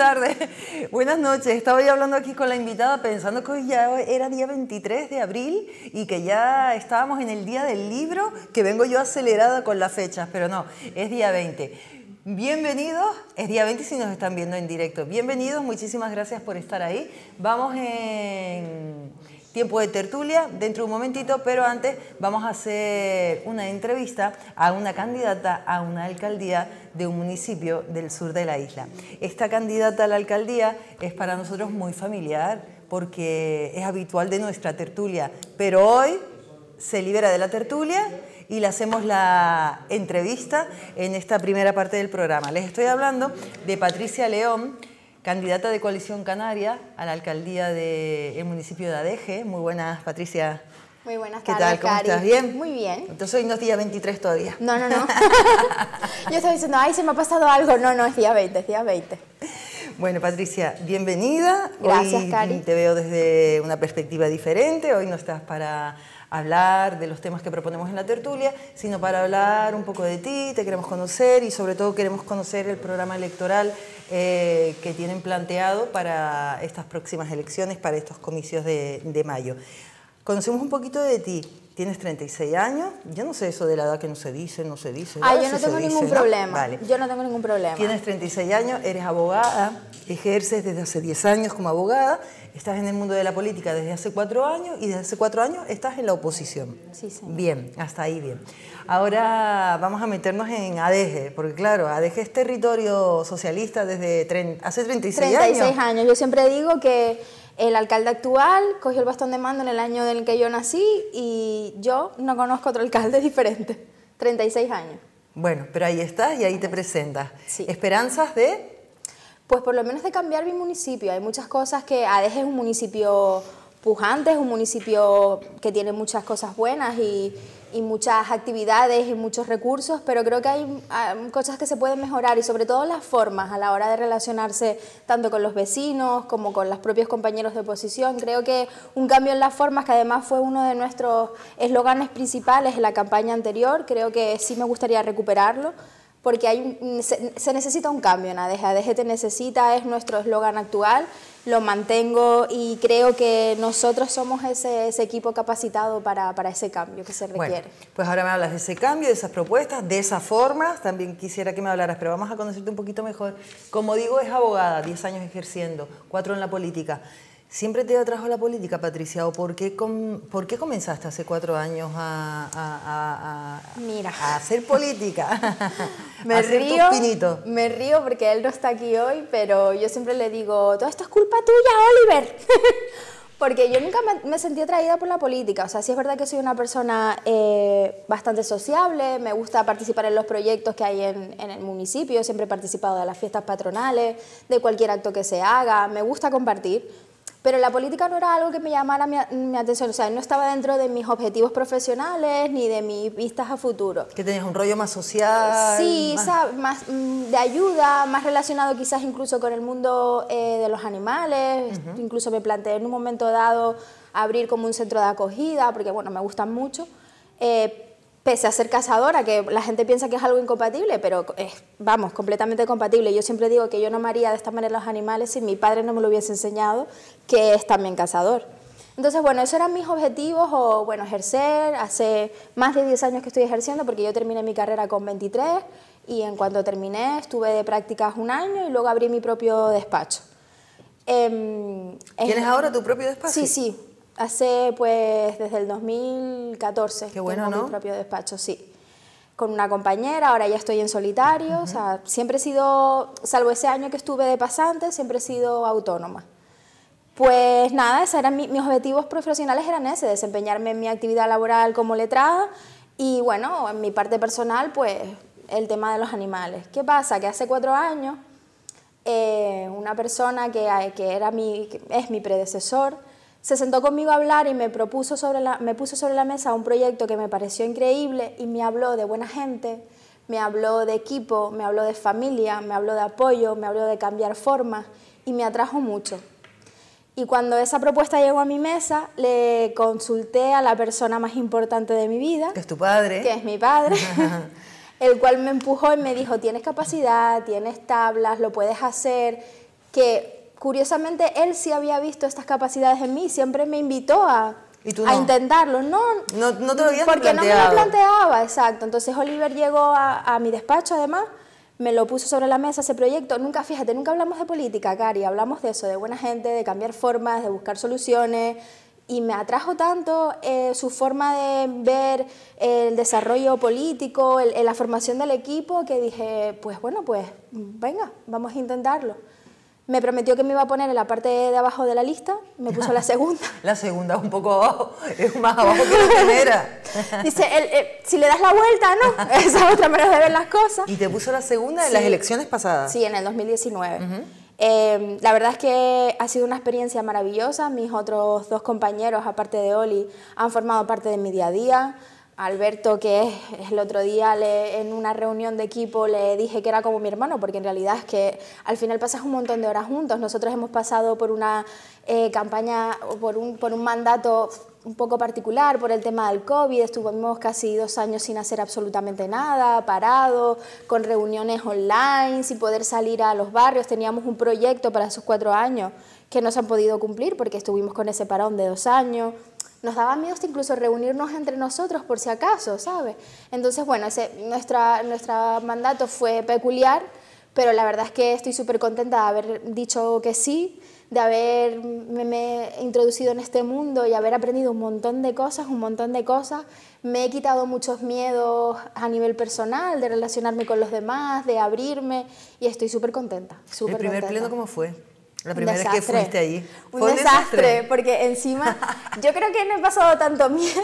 tardes, buenas noches. Estaba yo hablando aquí con la invitada pensando que hoy ya era día 23 de abril y que ya estábamos en el día del libro, que vengo yo acelerada con las fechas, pero no, es día 20. Bienvenidos, es día 20 si nos están viendo en directo. Bienvenidos, muchísimas gracias por estar ahí. Vamos en, tiempo de tertulia dentro de un momentito, pero antes vamos a hacer una entrevista a una candidata a una alcaldía de un municipio del sur de la isla. Esta candidata a la alcaldía es para nosotros muy familiar porque es habitual de nuestra tertulia, pero hoy se libera de la tertulia y le hacemos la entrevista en esta primera parte del programa. Les estoy hablando de Patricia León, candidata de coalición canaria a la alcaldía del municipio de Adeje. Muy buenas, Patricia. Muy buenas ¿Qué tal? ¿Cómo estás? ¿Bien? Muy bien. Entonces hoy no es día 23 todavía. No, no, no. Yo estaba diciendo, ay, se me ha pasado algo. No, no, es día 20, es día 20. Bueno, Patricia, bienvenida. Gracias, hoy Te veo desde una perspectiva diferente. Hoy no estás para hablar de los temas que proponemos en la tertulia, sino para hablar un poco de ti, te queremos conocer y sobre todo queremos conocer el programa electoral eh, que tienen planteado para estas próximas elecciones, para estos comicios de, de mayo. Conocemos un poquito de ti tienes 36 años, yo no sé eso de la edad que no se dice, no se dice. Ah, yo no tengo ningún problema. Yo no tengo ningún problema. Tienes 36 años, eres abogada, ejerces desde hace 10 años como abogada, estás en el mundo de la política desde hace 4 años y desde hace 4 años estás en la oposición. Sí, sí. Bien, hasta ahí bien. Ahora vamos a meternos en ADG, porque claro, ADG es territorio socialista desde hace 36 años. 36 años, yo siempre digo que el alcalde actual cogió el bastón de mando en el año en el que yo nací y yo no conozco otro alcalde diferente. 36 años. Bueno, pero ahí estás y ahí te presentas. ¿Esperanzas de...? Pues por lo menos de cambiar mi municipio. Hay muchas cosas que... a ah, es un municipio pujante, es un municipio que tiene muchas cosas buenas y, muchas actividades y muchos recursos, pero creo que hay, cosas que se pueden mejorar y sobre todo las formas a la hora de relacionarse tanto con los vecinos como con los propios compañeros de oposición. Creo que un cambio en las formas, que además fue uno de nuestros eslóganes principales en la campaña anterior, creo que sí me gustaría recuperarlo porque hay, se, necesita un cambio en ADG. ADG te necesita, es nuestro eslogan actual lo mantengo y creo que nosotros somos ese, equipo capacitado para, para, ese cambio que se requiere. pues ahora me hablas de ese cambio, de esas propuestas, de esas formas, también quisiera que me hablaras, pero vamos a conocerte un poquito mejor. Como digo, es abogada, 10 años ejerciendo, 4 en la política. ¿Siempre te atrajo la política, Patricia? ¿O por qué, por qué comenzaste hace cuatro años a, a, hacer política? me, río, me río porque él no está aquí hoy, pero yo siempre le digo, todo esto es culpa tuya, Oliver. porque yo nunca me, sentí atraída por la política. O sea, sí es verdad que soy una persona eh, bastante sociable, me gusta participar en los proyectos que hay en, en, el municipio, siempre he participado de las fiestas patronales, de cualquier acto que se haga, me gusta compartir pero la política no era algo que me llamara mi, atención, o sea, no estaba dentro de mis objetivos profesionales ni de mis vistas a futuro. Que tenías un rollo más social. Sí, más, mm, de ayuda, más relacionado quizás incluso con el mundo eh, de los animales. Incluso me planteé en un momento dado abrir como un centro de acogida, porque bueno, me gustan mucho. Eh, pese a ser cazadora, que la gente piensa que es algo incompatible, pero vamos, completamente compatible. Yo siempre digo que yo no amaría de esta manera los animales si mi padre no me lo hubiese enseñado, que es también cazador. Entonces, bueno, esos eran mis objetivos, o bueno, ejercer, hace más de 10 años que estoy ejerciendo, porque yo terminé mi carrera con 23, y en cuanto terminé estuve de prácticas un año y luego abrí mi propio despacho. Em, ¿Tienes ahora tu propio despacho? Sí, sí, Hace pues desde el 2014 Qué mi propio despacho, sí. Con una compañera, ahora ya estoy en solitario, o sea, siempre he sido, salvo ese año que estuve de pasante, siempre he sido autónoma. Pues nada, eran mis objetivos profesionales eran ese, desempeñarme en mi actividad laboral como letrada y bueno, en mi parte personal, pues el tema de los animales. ¿Qué pasa? Que hace cuatro años eh, una persona que, que, era mi, que es mi predecesor, se sentó conmigo a hablar y me, propuso sobre la, me puso sobre la mesa un proyecto que me pareció increíble y me habló de buena gente, me habló de equipo, me habló de familia, me habló de apoyo, me habló de cambiar formas y me atrajo mucho. Y cuando esa propuesta llegó a mi mesa, le consulté a la persona más importante de mi vida. Que es tu padre. Que es mi padre. el cual me empujó y me dijo, tienes capacidad, tienes tablas, lo puedes hacer, que curiosamente él sí había visto estas capacidades en mí, siempre me invitó a, a intentarlo. No, te lo habías Porque no me lo planteaba, exacto. Entonces Oliver llegó a, mi despacho además, me lo puso sobre la mesa ese proyecto. Nunca, fíjate, nunca hablamos de política, Cari, hablamos de eso, de buena gente, de cambiar formas, de buscar soluciones. Y me atrajo tanto eh, su forma de ver el desarrollo político, la formación del equipo, que dije, pues bueno, pues venga, vamos a intentarlo me prometió que me iba a poner en la parte de abajo de la lista, me puso la segunda. la segunda un poco abajo, es más abajo que la primera. Dice, eh, si le das la vuelta, ¿no? Esa es otra manera de ver las cosas. ¿Y te puso la segunda en las elecciones pasadas? Sí, en el 2019. Em, la verdad es que ha sido una experiencia maravillosa. Mis otros dos compañeros, aparte de Oli, han formado parte de mi día a día. Alberto, que el otro día le, en una reunión de equipo le dije que era como mi hermano, porque en realidad es que al final pasas un montón de horas juntos. Nosotros hemos pasado por una eh, campaña, por un, por un mandato un poco particular por el tema del COVID, estuvimos casi dos años sin hacer absolutamente nada, parado, con reuniones online, sin poder salir a los barrios, teníamos un proyecto para esos cuatro años que no se han podido cumplir porque estuvimos con ese parón de dos años nos daba miedo incluso reunirnos entre nosotros por si acaso, ¿sabes? Entonces, bueno, ese, nuestro mandato fue peculiar, pero la verdad es que estoy súper contenta de haber dicho que sí, de haberme introducido en este mundo y haber aprendido un montón de cosas, un montón de cosas. Me he quitado muchos miedos a nivel personal, de relacionarme con los demás, de abrirme y estoy súper contenta. ¿El primer contenta. cómo fue? La primera vez que fuiste ahí. un, desastre, porque encima yo creo que no he pasado tanto miedo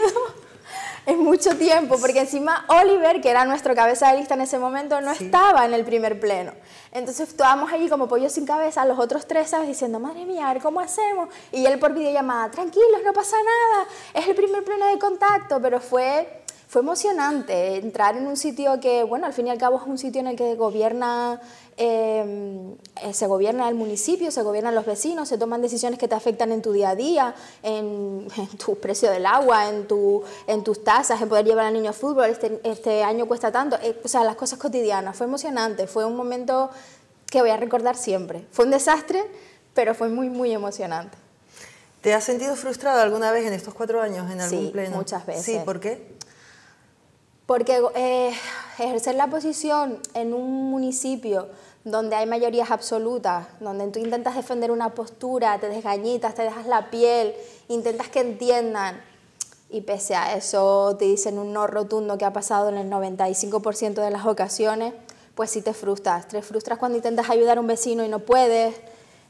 en mucho tiempo, porque encima Oliver, que era nuestro cabeza de lista en ese momento, no estaba en el primer pleno. Entonces estábamos allí como pollos sin cabeza, los otros tres, ¿sabes? Diciendo, madre mía, a ver cómo hacemos. Y él por videollamada, tranquilos, no pasa nada, es el primer pleno de contacto, pero fue fue emocionante entrar en un sitio que, bueno, al fin y al cabo es un sitio en el que gobierna, em, eh, se gobierna el municipio, se gobiernan los vecinos, se toman decisiones que te afectan en tu día a día, en, tu precio del agua, en, tu, en tus tasas, en poder llevar al niño a fútbol, este, este año cuesta tanto, eh, o sea, las cosas cotidianas. Fue emocionante, fue un momento que voy a recordar siempre. Fue un desastre, pero fue muy, muy emocionante. ¿Te has sentido frustrado alguna vez en estos cuatro años en algún sí, Muchas veces. Sí, ¿por qué? Porque eh, ejercer la posición en un municipio donde hay mayorías absolutas, donde tú intentas defender una postura, te desgañitas, te dejas la piel, intentas que entiendan, y pese a eso te dicen un no rotundo que ha pasado en el 95% de las ocasiones, pues sí te frustras. Te frustras cuando intentas ayudar a un vecino y no puedes,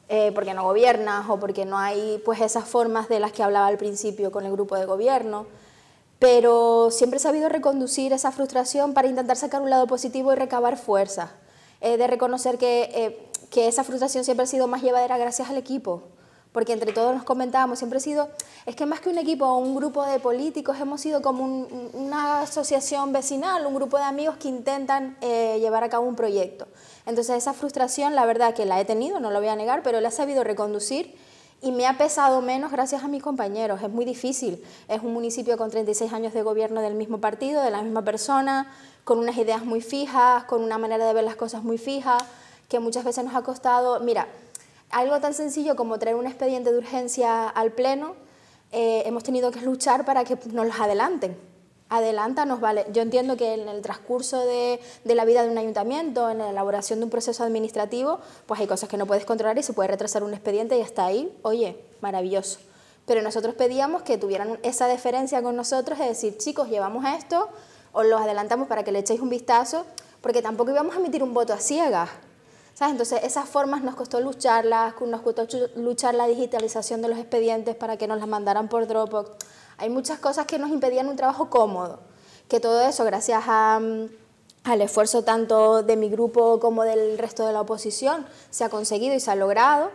eh, porque no gobiernas o porque no hay pues, esas formas de las que hablaba al principio con el grupo de gobierno pero siempre he sabido reconducir esa frustración para intentar sacar un lado positivo y recabar fuerza. Eh, de reconocer eh, que, esa frustración siempre ha sido más llevadera gracias al equipo, porque entre todos nos comentábamos, siempre ha sido, es que más que un equipo o un grupo de políticos, hemos sido como una asociación vecinal, un grupo de amigos que intentan eh, llevar a cabo un proyecto. Entonces esa frustración, la verdad que la he tenido, no lo voy a negar, pero la he sabido reconducir y me ha pesado menos gracias a mis compañeros. Es muy difícil. Es un municipio con 36 años de gobierno del mismo partido, de la misma persona, con unas ideas muy fijas, con una manera de ver las cosas muy fija, que muchas veces nos ha costado, mira, algo tan sencillo como traer un expediente de urgencia al Pleno, eh, hemos tenido que luchar para que nos los adelanten adelanta, nos vale. Yo entiendo que en el transcurso de, de, la vida de un ayuntamiento, en la elaboración de un proceso administrativo, pues hay cosas que no puedes controlar y se puede retrasar un expediente y hasta ahí, oye, maravilloso. Pero nosotros pedíamos que tuvieran esa deferencia con nosotros, es decir, chicos, llevamos esto, os los adelantamos para que le echéis un vistazo, porque tampoco íbamos a emitir un voto a ciegas. ¿Sabes? Entonces, esas formas nos costó lucharlas, nos costó luchar la digitalización de los expedientes para que nos las mandaran por Dropbox hay muchas cosas que nos impedían un trabajo cómodo, que todo eso, gracias mm, al esfuerzo tanto de mi grupo como del resto de la oposición, se ha conseguido y se ha logrado.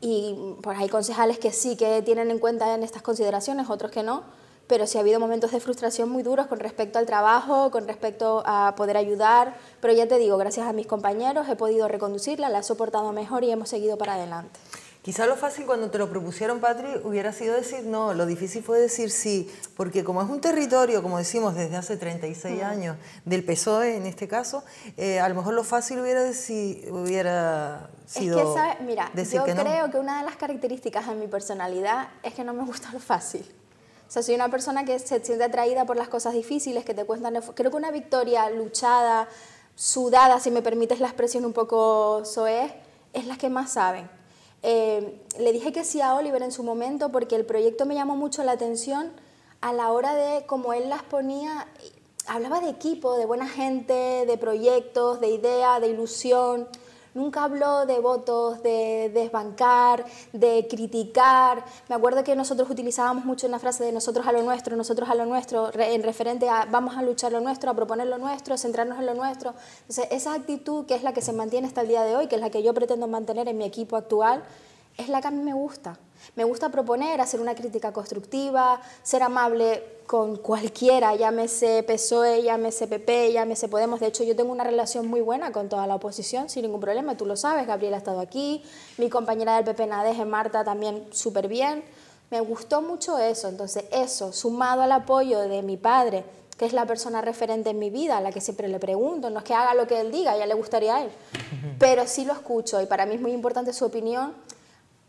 Y mm, pues, hay concejales que sí que tienen en cuenta en estas consideraciones, otros que no, pero sí ha habido momentos de frustración muy duros con respecto al trabajo, con respecto a poder ayudar, pero ya te digo, gracias a mis compañeros he podido reconducirla, la he soportado mejor y hemos seguido para adelante. Quizá lo fácil cuando te lo propusieron, Patri, hubiera sido decir no, lo difícil fue decir sí, porque como es un territorio, como decimos desde hace 36 años, del PSOE en este caso, eh, a lo mejor lo fácil hubiera, sido hubiera sido es que, ¿sabes? Mira, yo creo que una de las características de mi personalidad es que no me gusta lo fácil. O sea, soy una persona que se siente atraída por las cosas difíciles que te cuentan. Creo que una victoria luchada, sudada, si me permites la expresión un poco soez, es la que más saben. Eh, le dije que sí a Oliver en su momento porque el proyecto me llamó mucho la atención a la hora de cómo él las ponía, hablaba de equipo, de buena gente, de proyectos, de idea, de ilusión. Nunca habló de votos, de desbancar, de criticar. Me acuerdo que nosotros utilizábamos mucho una frase de nosotros a lo nuestro, nosotros a lo nuestro, en referente a vamos a luchar lo nuestro, a proponer lo nuestro, centrarnos en lo nuestro. Entonces, esa actitud que es la que se mantiene hasta el día de hoy, que es la que yo pretendo mantener en mi equipo actual, es la que a mí me gusta. Me gusta proponer, hacer una crítica constructiva, ser amable con cualquiera, llámese PSOE, llámese PP, llámese Podemos. De hecho, yo tengo una relación muy buena con toda la oposición, sin ningún problema. Tú lo sabes, Gabriela ha estado aquí, mi compañera del PP Nadege Marta, también súper bien. Me gustó mucho eso. Entonces, eso, sumado al apoyo de mi padre, que es la persona referente en mi vida, a la que siempre le pregunto, no es que haga lo que él diga, ya le gustaría a él, pero sí lo escucho y para mí es muy importante su opinión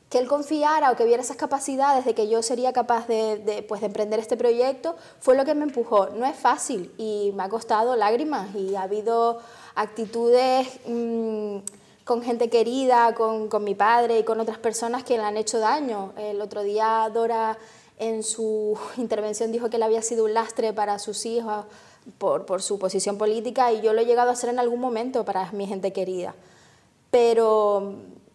que él confiara o que viera esas capacidades de que yo sería capaz de, pues, de, emprender este proyecto fue lo que me empujó. No es fácil y me ha costado lágrimas y ha habido actitudes mm, con gente querida, con, mi padre y con otras personas que le han hecho daño. El otro día Dora en su intervención dijo que él había sido un lastre para sus hijos por, su posición política y yo lo he llegado a ser en algún momento para mi gente querida. Pero mm,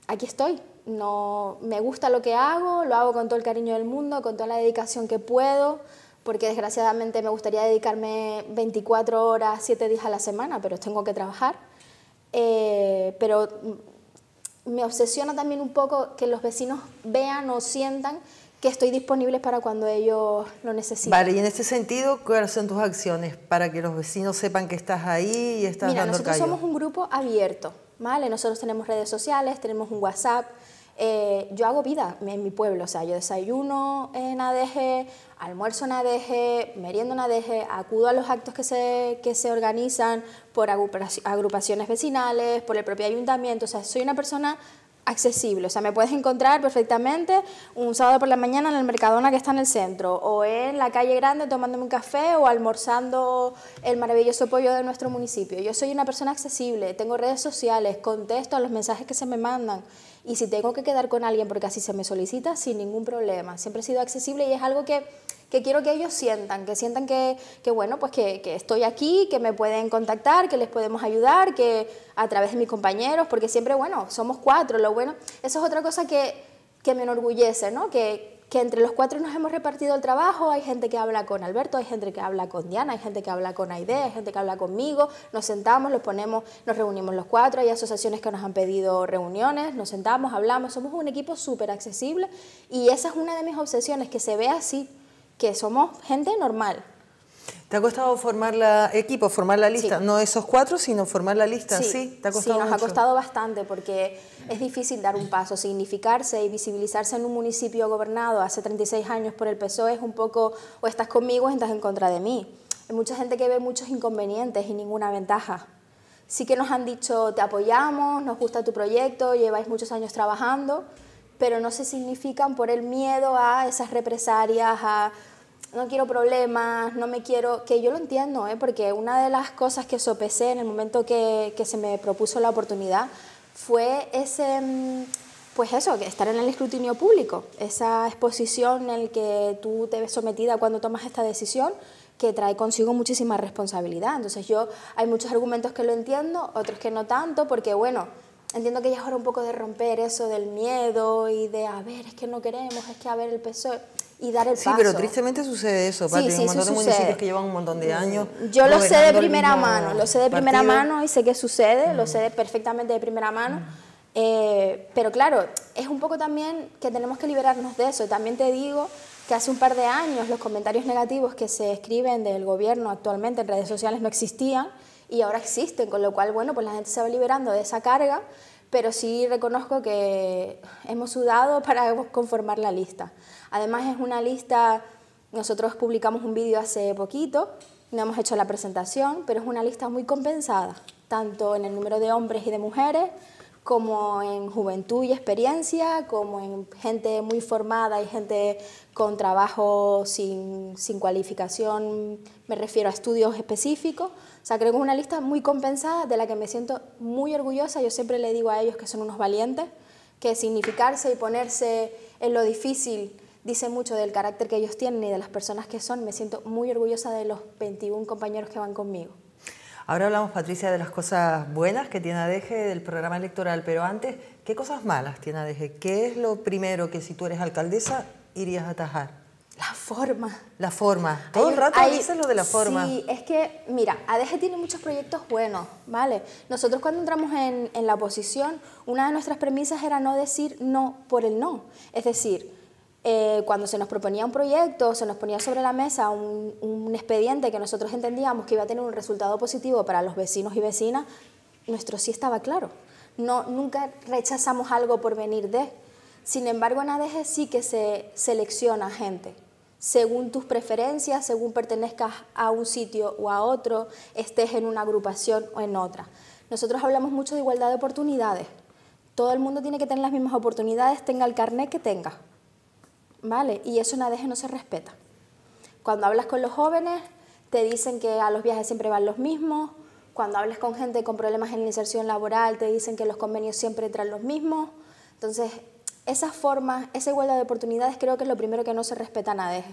aquí estoy, no, me gusta lo que hago, lo hago con todo el cariño del mundo, con toda la dedicación que puedo, porque desgraciadamente me gustaría dedicarme 24 horas, 7 días a la semana, pero tengo que trabajar. Eh, pero me obsesiona también un poco que los vecinos vean o sientan que estoy disponible para cuando ellos lo necesiten. Vale, y en este sentido, ¿cuáles son tus acciones para que los vecinos sepan que estás ahí y estás Mira, nosotros somos un grupo abierto, ¿vale? Nosotros tenemos redes sociales, tenemos un WhatsApp, eh, yo hago vida en mi pueblo, o sea, yo desayuno en ADG, almuerzo en ADG, meriendo en ADG, acudo a los actos que se, que se organizan por agrupaciones vecinales, por el propio ayuntamiento, o sea, soy una persona accesible. O sea, me puedes encontrar perfectamente un sábado por la mañana en el Mercadona que está en el centro, o en la calle grande tomándome un café o almorzando el maravilloso pollo de nuestro municipio. Yo soy una persona accesible, tengo redes sociales, contesto a los mensajes que se me mandan. Y si tengo que quedar con alguien porque así se me solicita, sin ningún problema. Siempre he sido accesible y es algo que que quiero que ellos sientan, que sientan que, que bueno, pues que, estoy aquí, que me pueden contactar, que les podemos ayudar, que a través de mis compañeros, porque siempre, bueno, somos cuatro, lo bueno, eso es otra cosa que, que me enorgullece, ¿no? Que, que entre los cuatro nos hemos repartido el trabajo, hay gente que habla con Alberto, hay gente que habla con Diana, hay gente que habla con Aide, hay gente que habla conmigo, nos sentamos, los ponemos, nos reunimos los cuatro, hay asociaciones que nos han pedido reuniones, nos sentamos, hablamos, somos un equipo súper accesible y esa es una de mis obsesiones, que se vea así, que somos gente normal. ¿Te ha costado formar la equipo, formar la lista? No esos cuatro, sino formar la lista, sí. ¿sí? ¿Te ha costado nos ha costado bastante porque es difícil dar un paso. Significarse y visibilizarse en un municipio gobernado hace 36 años por el PSOE es un poco o estás conmigo o estás en contra de mí. Hay mucha gente que ve muchos inconvenientes y ninguna ventaja. Sí que nos han dicho, te apoyamos, nos gusta tu proyecto, lleváis muchos años trabajando, pero no se significan por el miedo a esas represalias, a no quiero problemas, no me quiero, que yo lo entiendo, ¿eh? porque una de las cosas que sopesé en el momento que, que se me propuso la oportunidad fue ese, mm, pues eso, estar en el escrutinio público, esa exposición en la que tú te ves sometida cuando tomas esta decisión que trae consigo muchísima responsabilidad. Entonces yo hay muchos argumentos que lo entiendo, otros que no tanto, porque bueno, entiendo que ya es hora un poco de romper eso del miedo y de, a ver, es que no queremos, es que a ver el peso e" y dar el paso. Sí, pero tristemente sucede eso, Sí, sí, un montón de municipios que llevan un montón de mm, años. Yo lo sé de primera mano, lo sé de primera mano y sé que sucede, lo mm. sé perfectamente de primera mano. Mm. Eh, pero claro, es un poco también que tenemos que liberarnos de eso. También te digo que hace un par de años los comentarios negativos que se escriben del gobierno actualmente en redes sociales no existían y ahora existen, con lo cual, bueno, pues la gente se va liberando de esa carga, pero sí reconozco que hemos sudado para conformar la lista. Además es una lista, nosotros publicamos un vídeo hace poquito, no hemos hecho la presentación, pero es una lista muy compensada, tanto en el número de hombres y de mujeres, como en juventud y experiencia, como en gente muy formada y gente con trabajo sin, cualificación, me refiero a estudios específicos. O sea, creo que es una lista muy compensada de la que me siento muy orgullosa. Yo siempre le digo a ellos que son unos valientes, que significarse y ponerse en lo difícil dice mucho del carácter que ellos tienen y de las personas que son. Me siento muy orgullosa de los 21 compañeros que van conmigo. Ahora hablamos, Patricia, de las cosas buenas que tiene ADG del programa electoral, pero antes, ¿qué cosas malas tiene ADG? ¿Qué es lo primero que si tú eres alcaldesa irías a atajar? La forma. La forma. Todo el rato lo de la forma. Sí, es que, mira, ADG tiene muchos proyectos buenos, ¿vale? Nosotros cuando entramos en la oposición, una de nuestras premisas era no decir no por el no. Es decir, eh, cuando se nos proponía un proyecto, se nos ponía sobre la mesa un, expediente que nosotros entendíamos que iba a tener un resultado positivo para los vecinos y vecinas, nuestro sí estaba claro. No, nunca rechazamos algo por venir de. Sin embargo, en ADG sí que se selecciona gente. Según tus preferencias, según pertenezcas a un sitio o a otro, estés en una agrupación o en otra. Nosotros hablamos mucho de igualdad de oportunidades. Todo el mundo tiene que tener las mismas oportunidades, tenga el carnet que tenga. ¿vale? Y eso en deje no se respeta. Cuando hablas con los jóvenes, te dicen que a los viajes siempre van los mismos. Cuando hablas con gente con problemas en la inserción laboral, te dicen que los convenios siempre entran los mismos. Entonces, esa forma, esa igualdad de oportunidades creo que es lo primero que no se respeta en ADG.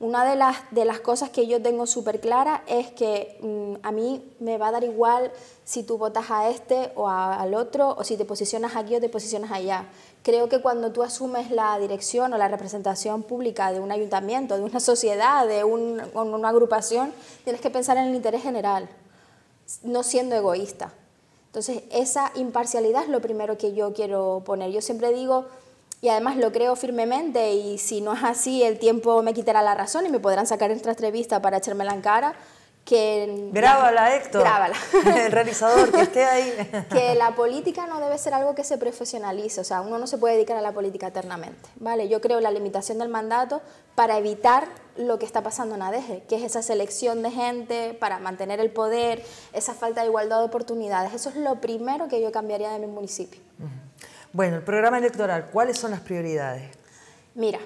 Una de las, cosas que yo tengo súper clara es que mm, a mí me va a dar igual si tú votas a este o al otro, o si te posicionas aquí o te posicionas allá. Creo que cuando tú asumes la dirección o la representación pública de un ayuntamiento, de una sociedad, de una agrupación, tienes que pensar en el interés general, no siendo egoísta. Entonces, esa imparcialidad es lo primero que yo quiero poner. Yo siempre digo, y además lo creo firmemente, y si no es así, el tiempo me quitará la razón y me podrán sacar en otra entrevista para echármela en cara, que... Grábala, Héctor. Grábala. El realizador, que esté ahí. que la política no debe ser algo que se profesionalice, o sea, uno no se puede dedicar a la política eternamente, ¿vale? Yo creo la limitación del mandato para evitar lo que está pasando en ADG, que es esa selección de gente para mantener el poder, esa falta de igualdad de oportunidades. Eso es lo primero que yo cambiaría de mi municipio. Bueno, el programa electoral, ¿cuáles son las prioridades? Mira,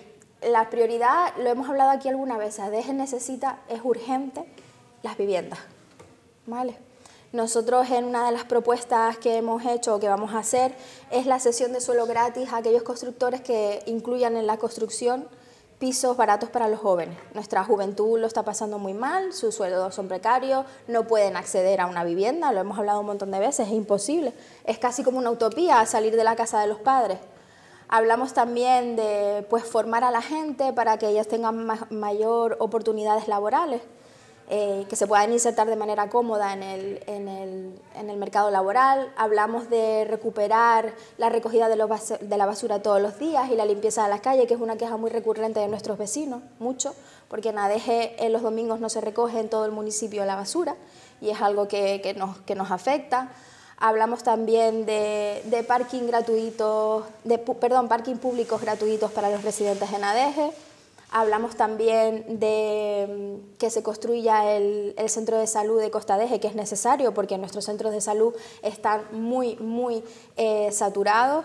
la prioridad, lo hemos hablado aquí alguna vez, ADG necesita, es urgente las viviendas. ¿Vale? Nosotros en una de las propuestas que hemos hecho o que vamos a hacer es la cesión de suelo gratis a aquellos constructores que incluyan en la construcción pisos baratos para los jóvenes. Nuestra juventud lo está pasando muy mal, sus sueldos son precarios, no pueden acceder a una vivienda, lo hemos hablado un montón de veces, es imposible. Es casi como una utopía salir de la casa de los padres. Hablamos también de pues, formar a la gente para que ellas tengan mayor oportunidades laborales. Eh, que se puedan insertar de manera cómoda en el, mercado laboral. Hablamos de recuperar la recogida de, la basura todos los días y la limpieza de las calles, que es una queja muy recurrente de nuestros vecinos, mucho, porque en ADG en eh, los domingos no se recoge en todo el municipio la basura y es algo que, nos, afecta. Hablamos también de, parking gratuitos, de, perdón, parking públicos gratuitos para los residentes en ADG. Hablamos también de mm, que se construya el, el, centro de salud de Costa Deje, que es necesario porque nuestros centros de salud están muy, muy eh, saturados.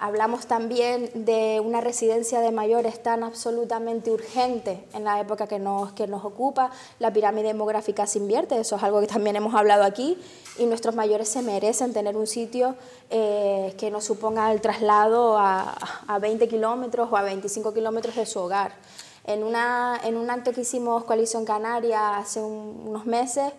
Hablamos también de una residencia de mayores tan absolutamente urgente en la época que nos, que nos ocupa. La pirámide demográfica se invierte, eso es algo que también hemos hablado aquí, y nuestros mayores se merecen tener un sitio eh, que no suponga el traslado a, a 20 kilómetros o a 25 kilómetros de su hogar. En, una, en un acto que hicimos Coalición Canaria hace unos meses,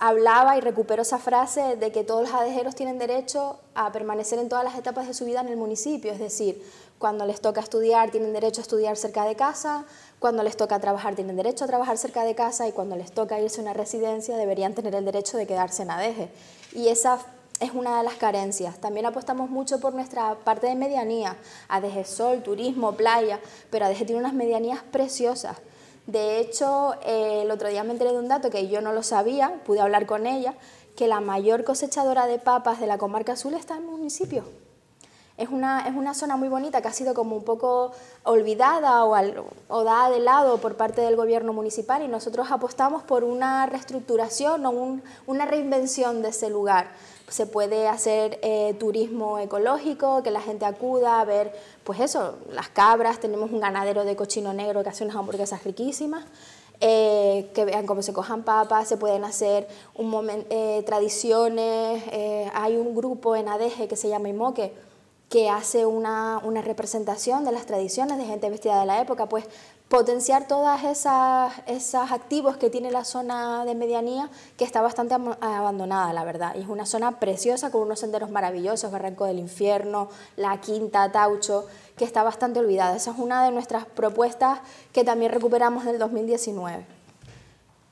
hablaba y recuperó esa frase de que todos los adejeros tienen derecho a permanecer en todas las etapas de su vida en el municipio, es decir, cuando les toca estudiar tienen derecho a estudiar cerca de casa, cuando les toca trabajar tienen derecho a trabajar cerca de casa y cuando les toca irse a una residencia deberían tener el derecho de quedarse en adeje. Y esa es una de las carencias. También apostamos mucho por nuestra parte de medianía, adeje sol, turismo, playa, pero adeje tiene unas medianías preciosas. De hecho, eh, el otro día me enteré de un dato que yo no lo sabía, pude hablar con ella, que la mayor cosechadora de papas de la comarca azul está en el municipio. Es una, es una zona muy bonita que ha sido como un poco olvidada o, dada de lado por parte del gobierno municipal y nosotros apostamos por una reestructuración o una reinvención de ese lugar se puede hacer eh, turismo ecológico, que la gente acuda a ver, pues eso, las cabras, tenemos un ganadero de cochino negro que hace unas hamburguesas riquísimas, eh, que vean cómo se cojan papas, se pueden hacer un eh, tradiciones, hay un grupo en ADG que se llama Imoque, que hace una, una, representación de las tradiciones de gente vestida de la época, pues potenciar todas esas, activos que tiene la zona de medianía, que está bastante abandonada, la verdad. es una zona preciosa con unos senderos maravillosos, Barranco del Infierno, La Quinta, Taucho, que está bastante olvidada. Esa es una de nuestras propuestas que también recuperamos del 2019.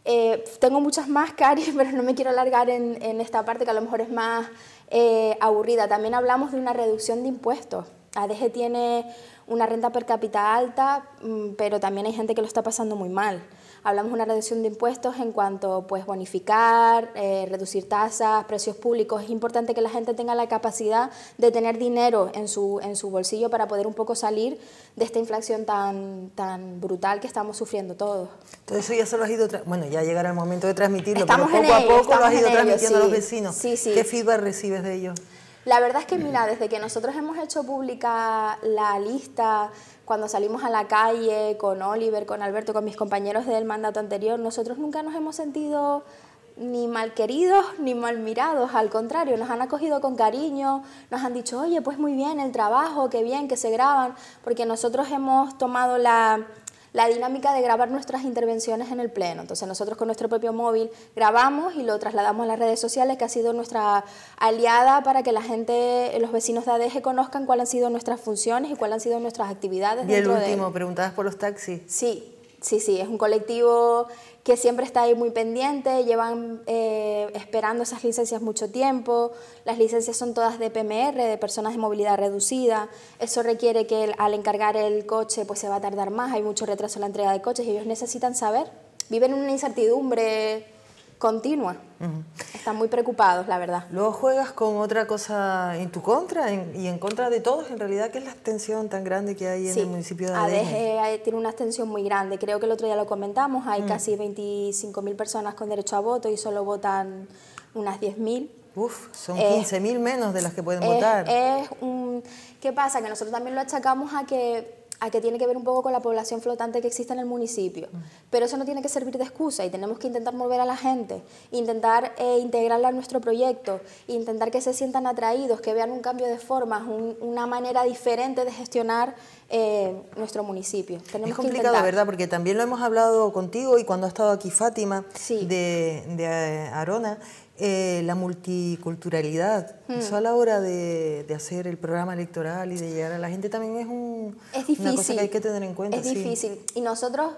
Eh, tengo muchas más, Cari, pero no me quiero alargar en, esta parte que a lo mejor es más eh, aburrida. También hablamos de una reducción de impuestos ADG tiene una renta per cápita alta, mm, pero también hay gente que lo está pasando muy mal. Hablamos de una reducción de impuestos en cuanto pues bonificar, eh, reducir tasas, precios públicos. Es importante que la gente tenga la capacidad de tener dinero en su, en su bolsillo para poder un poco salir de esta inflación tan, tan brutal que estamos sufriendo todos. Entonces eso ya se lo has ido, bueno, ya llegará el momento de transmitirlo, pero poco a poco lo has ido transmitiendo a los vecinos. ¿Qué feedback recibes de ellos? La verdad es que, mira, desde que nosotros hemos hecho pública la lista, cuando salimos a la calle con Oliver, con Alberto, con mis compañeros del mandato anterior, nosotros nunca nos hemos sentido ni mal queridos ni mal mirados, al contrario, nos han acogido con cariño, nos han dicho, oye, pues muy bien el trabajo, qué bien que se graban, porque nosotros hemos tomado la, la dinámica de grabar nuestras intervenciones en el Pleno. Entonces nosotros con nuestro propio móvil grabamos y lo trasladamos a las redes sociales, que ha sido nuestra aliada para que la gente, los vecinos de ADG conozcan cuáles han sido nuestras funciones y cuáles han sido nuestras actividades. Y el dentro último, de... Preguntadas por los taxis. Sí, sí, sí, es un colectivo que siempre está ahí muy pendiente, llevan eh, esperando esas licencias mucho tiempo, las licencias son todas de PMR, de personas de movilidad reducida, eso requiere que al encargar el coche pues se va a tardar más, hay mucho retraso en la entrega de coches y ellos necesitan saber, viven en una incertidumbre continua. Están muy preocupados, la verdad. Luego juegas con otra cosa en tu contra y en contra de todos, en realidad, que es la abstención tan grande que hay en el municipio de Adeje. tiene una abstención muy grande. Creo que el otro día lo comentamos, hay mm. casi 25.000 personas con derecho a voto y solo votan unas 10.000. Uf, son 15.000 eh, menos de las que pueden votar. Es ¿Qué pasa? Que nosotros también lo achacamos a que a que tiene que ver un poco con la población flotante que existe en el municipio. Pero eso no tiene que servir de excusa y tenemos que intentar mover a la gente, intentar eh, integrarla a nuestro proyecto, intentar que se sientan atraídos, que vean un cambio de formas, una manera diferente de gestionar eh, nuestro municipio. es complicado, ¿verdad? Porque también lo hemos hablado contigo y cuando ha estado aquí Fátima de eh, Arona eh, la multiculturalidad. Hmm. Eso a la hora de, hacer el programa electoral y de llegar a la gente también es, un, una cosa que hay que tener en cuenta. Es difícil. Y nosotros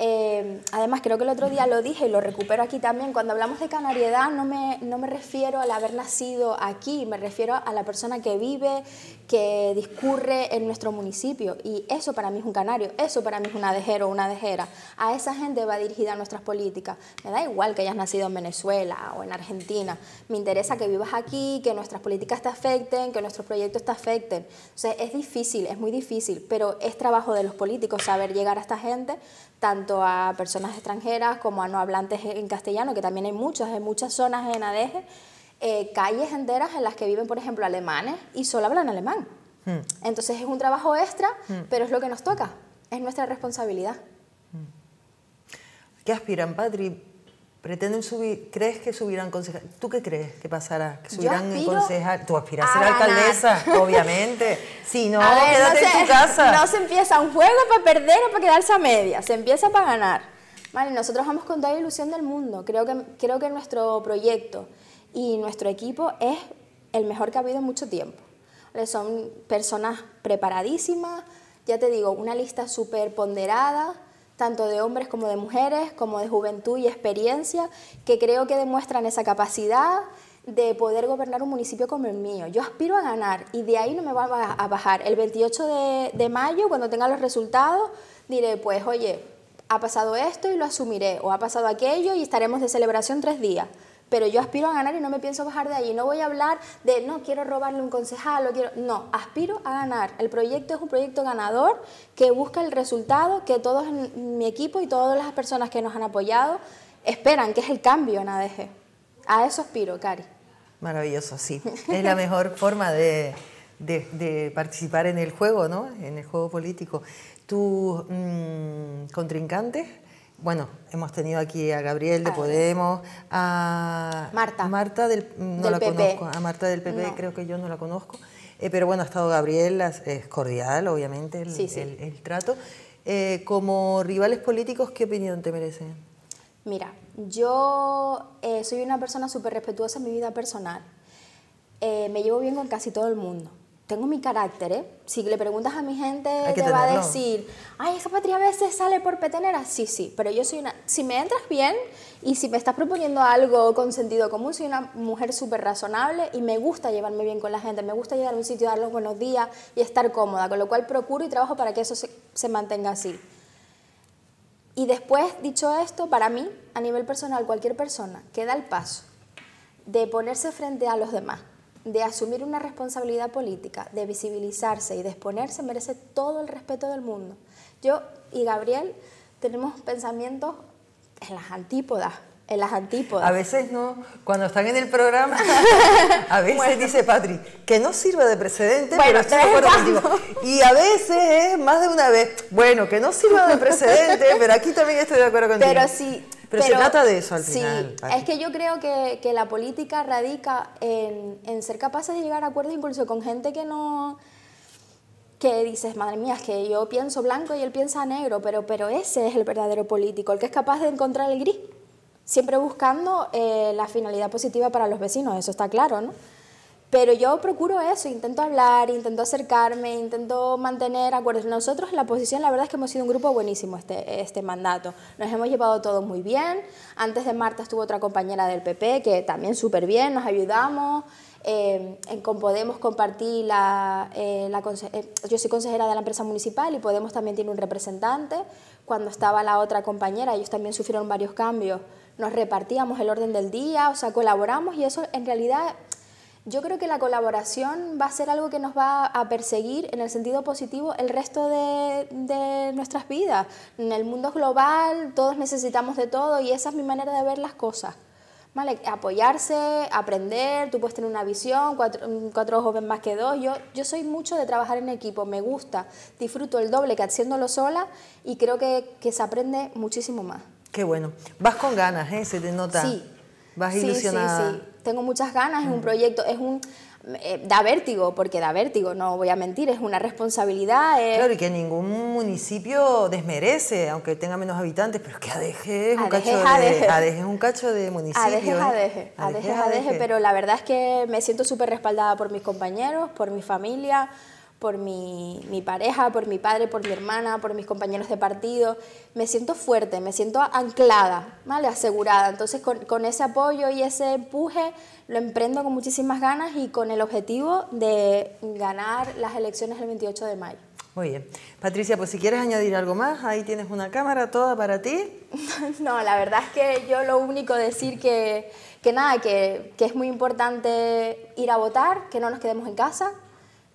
eh, además, creo que el otro día lo dije y lo recupero aquí también. Cuando hablamos de canariedad, no me, no me refiero al haber nacido aquí, me refiero a la persona que vive, que discurre en nuestro municipio. Y eso para mí es un canario, eso para mí es un adejero o una dejera. A esa gente va dirigida nuestras políticas. Me da igual que hayas nacido en Venezuela o en Argentina. Me interesa que vivas aquí, que nuestras políticas te afecten, que nuestros proyectos te afecten. O es difícil, es muy difícil, pero es trabajo de los políticos saber llegar a esta gente, tanto a personas extranjeras como a no hablantes en castellano, que también hay muchos, en muchas zonas en Adeje, eh, calles enteras en las que viven, por ejemplo, alemanes y solo hablan alemán. Hmm. Entonces es un trabajo extra, hmm. pero es lo que nos toca, es nuestra responsabilidad. Hmm. ¿Qué aspiran, Patri? pretenden subir, ¿crees que subirán concejal? ¿Tú qué crees que pasará? ¿Que subirán concejal ¿Tú aspiras a ser alcaldesa? Obviamente. Si no, se, en tu casa. No se empieza un juego para perder o para quedarse a media, se empieza para ganar. Vale, nosotros vamos con toda la ilusión del mundo. Creo que, creo que nuestro proyecto y nuestro equipo es el mejor que ha habido en mucho tiempo. son personas preparadísimas, ya te digo, una lista súper ponderada, tanto de hombres como de mujeres, como de juventud y experiencia, que creo que demuestran esa capacidad de poder gobernar un municipio como el mío. Yo aspiro a ganar y de ahí no me va a bajar. El 28 de, de mayo, cuando tenga los resultados, diré, pues oye, ha pasado esto y lo asumiré, o ha pasado aquello y estaremos de celebración tres días pero yo aspiro a ganar y no me pienso bajar de ahí. No voy a hablar de, no, quiero robarle un concejal, o quiero... No, aspiro a ganar. El proyecto es un proyecto ganador que busca el resultado que todos mi equipo y todas las personas que nos han apoyado esperan, que es el cambio en ADG. A eso aspiro, Cari. Maravilloso, sí. Es la mejor forma de, participar en el juego, ¿no? En el juego político. ¿Tus mm, contrincantes? bueno, hemos tenido aquí a Gabriel de ah, Podemos, a Marta, Marta del, no PP. a Marta del creo que yo no la conozco, eh, pero bueno, ha estado Gabriel, es cordial obviamente el, trato. Eh, como rivales políticos, ¿qué opinión te merecen? Mira, yo eh, soy una persona súper respetuosa en mi vida personal, me llevo bien con casi todo el mundo tengo mi carácter, ¿eh? Si le preguntas a mi gente, te va a decir, ay, esa patria a veces sale por petenera. Sí, sí, pero yo soy una... Si me entras bien y si me estás proponiendo algo con sentido común, soy una mujer súper razonable y me gusta llevarme bien con la gente, me gusta llegar a un sitio, dar los buenos días y estar cómoda, con lo cual procuro y trabajo para que eso se, se mantenga así. Y después, dicho esto, para mí, a nivel personal, cualquier persona queda el paso de ponerse frente a los demás de asumir una responsabilidad política, de visibilizarse y de exponerse, merece todo el respeto del mundo. Yo y Gabriel tenemos pensamientos en las antípodas, en las antípodas. A veces no, cuando están en el programa, a veces dice Patri, que no sirva de precedente, pero estoy de acuerdo contigo. Y a veces más de una vez, bueno, que no sirva de precedente, pero aquí también estoy de acuerdo contigo. Pero sí, pero, se trata de eso al final. Sí, es que yo creo que, la política radica en, ser capaces de llegar a acuerdos incluso con gente que no que dices, madre mía, es que yo pienso blanco y él piensa negro, pero, pero ese es el verdadero político, el que es capaz de encontrar el gris, siempre buscando eh, la finalidad positiva para los vecinos, eso está claro, ¿no? Pero yo procuro eso, intento hablar, intento acercarme, intento mantener acuerdos. Nosotros, la posición, la verdad es que hemos sido un grupo buenísimo este, este mandato. Nos hemos llevado todos muy bien. Antes de Marta estuvo otra compañera del PP que también súper bien, nos ayudamos. Eh, en, podemos compartir la, eh, la eh, yo soy consejera de la empresa municipal y Podemos también tiene un representante. Cuando estaba la otra compañera, ellos también sufrieron varios cambios. Nos repartíamos el orden del día, o sea, colaboramos y eso en realidad yo creo que la colaboración va a ser algo que nos va a perseguir en el sentido positivo el resto de, de nuestras vidas. En el mundo global todos necesitamos de todo y esa es mi manera de ver las cosas. ¿Vale? Apoyarse, aprender, tú puedes tener una visión, cuatro, jóvenes más que dos. Yo, yo soy mucho de trabajar en equipo, me gusta, disfruto el doble que haciéndolo sola y creo que, que se aprende muchísimo más. Qué bueno. Vas con ganas, ¿eh? Se te nota. Sí. Vas ilusionada. Sí, sí, sí tengo muchas ganas, es un proyecto, es un... Eh, da vértigo, porque da vértigo, no voy a mentir, es una responsabilidad. Claro, y que ningún municipio desmerece, aunque tenga menos habitantes, pero que ADG es un, cacho, De, ADG es un cacho de municipio. Adeje es ¿eh? ADG pero la verdad es que me siento súper respaldada por mis compañeros, por mi familia, por mi, mi, pareja, por mi padre, por mi hermana, por mis compañeros de partido. Me siento fuerte, me siento anclada, ¿vale? asegurada. Entonces con, con, ese apoyo y ese empuje lo emprendo con muchísimas ganas y con el objetivo de ganar las elecciones el 28 de mayo. Muy bien. Patricia, pues si quieres añadir algo más, ahí tienes una cámara toda para ti. no, la verdad es que yo lo único decir que, que nada, que, que es muy importante ir a votar, que no nos quedemos en casa,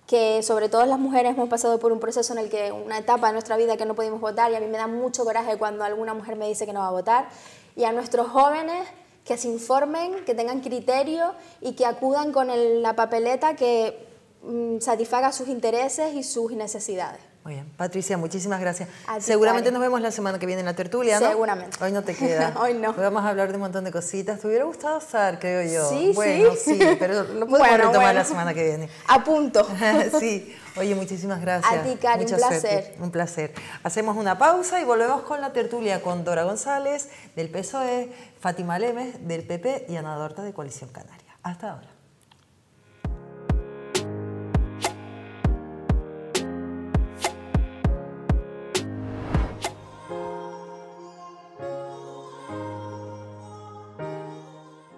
que sobre todo las mujeres hemos pasado por un proceso en el que una etapa de nuestra vida que no podemos votar y a mí me da mucho coraje cuando alguna mujer me dice que no va a votar y a nuestros jóvenes que se informen, que tengan criterio y que acudan con la papeleta que mm, satisfaga sus intereses y sus necesidades. Muy bien. Patricia, muchísimas gracias. Seguramente nos vemos la semana que viene en la tertulia, ¿no? Seguramente. Hoy no te queda. Hoy no. Vamos a hablar de un montón de cositas. Te hubiera gustado usar, creo yo. Sí, bueno, sí. pero lo podemos retomar la semana que viene. A punto. sí. Oye, muchísimas gracias. A ti, Cari, un placer. Un placer. Hacemos una pausa y volvemos con la tertulia con Dora González del PSOE, Fátima Lemes del PP y Ana Dorta de Coalición Canaria. Hasta ahora.